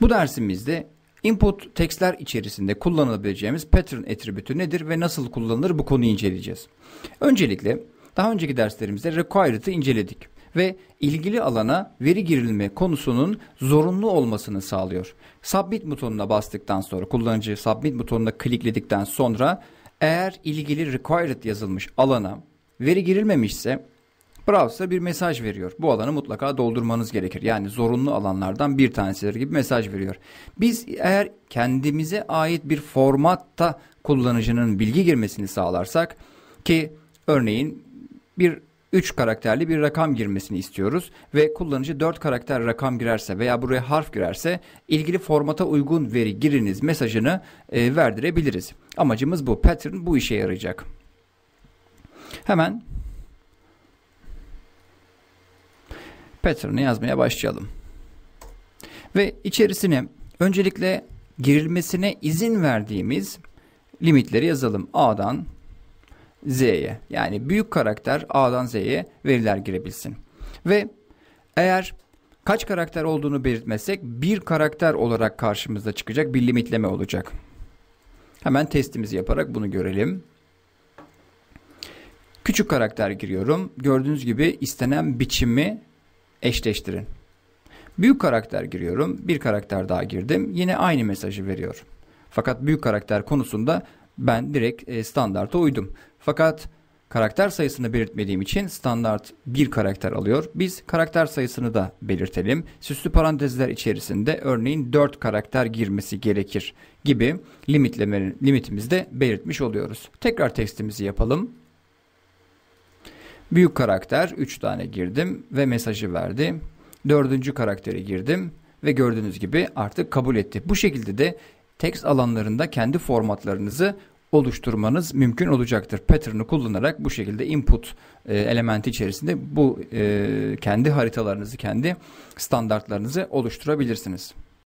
Bu dersimizde input tekstler içerisinde kullanabileceğimiz pattern attribütü nedir ve nasıl kullanılır bu konuyu inceleyeceğiz. Öncelikle daha önceki derslerimizde required'ı inceledik ve ilgili alana veri girilme konusunun zorunlu olmasını sağlıyor. Submit butonuna bastıktan sonra kullanıcı submit butonuna klikledikten sonra eğer ilgili required yazılmış alana veri girilmemişse Browse'a bir mesaj veriyor. Bu alanı mutlaka doldurmanız gerekir. Yani zorunlu alanlardan bir tanesidir gibi mesaj veriyor. Biz eğer kendimize ait bir formatta kullanıcının bilgi girmesini sağlarsak ki örneğin bir 3 karakterli bir rakam girmesini istiyoruz ve kullanıcı 4 karakter rakam girerse veya buraya harf girerse ilgili formata uygun veri giriniz mesajını e, verdirebiliriz. Amacımız bu. Pattern bu işe yarayacak. Hemen pattern'ı yazmaya başlayalım. Ve içerisine öncelikle girilmesine izin verdiğimiz limitleri yazalım. A'dan Z'ye yani büyük karakter A'dan Z'ye veriler girebilsin. Ve eğer kaç karakter olduğunu belirtmezsek bir karakter olarak karşımıza çıkacak bir limitleme olacak. Hemen testimizi yaparak bunu görelim. Küçük karakter giriyorum. Gördüğünüz gibi istenen biçimi eşleştirin. Büyük karakter giriyorum. Bir karakter daha girdim. Yine aynı mesajı veriyor. Fakat büyük karakter konusunda ben direkt e, standarta uydum. Fakat karakter sayısını belirtmediğim için standart bir karakter alıyor. Biz karakter sayısını da belirtelim. Süslü parantezler içerisinde örneğin 4 karakter girmesi gerekir gibi limitleme, limitimizde belirtmiş oluyoruz. Tekrar testimizi yapalım. Büyük karakter 3 tane girdim ve mesajı verdi. Dördüncü karakteri girdim ve gördüğünüz gibi artık kabul etti. Bu şekilde de text alanlarında kendi formatlarınızı oluşturmanız mümkün olacaktır. Pattern'ı kullanarak bu şekilde input e, elementi içerisinde bu e, kendi haritalarınızı, kendi standartlarınızı oluşturabilirsiniz.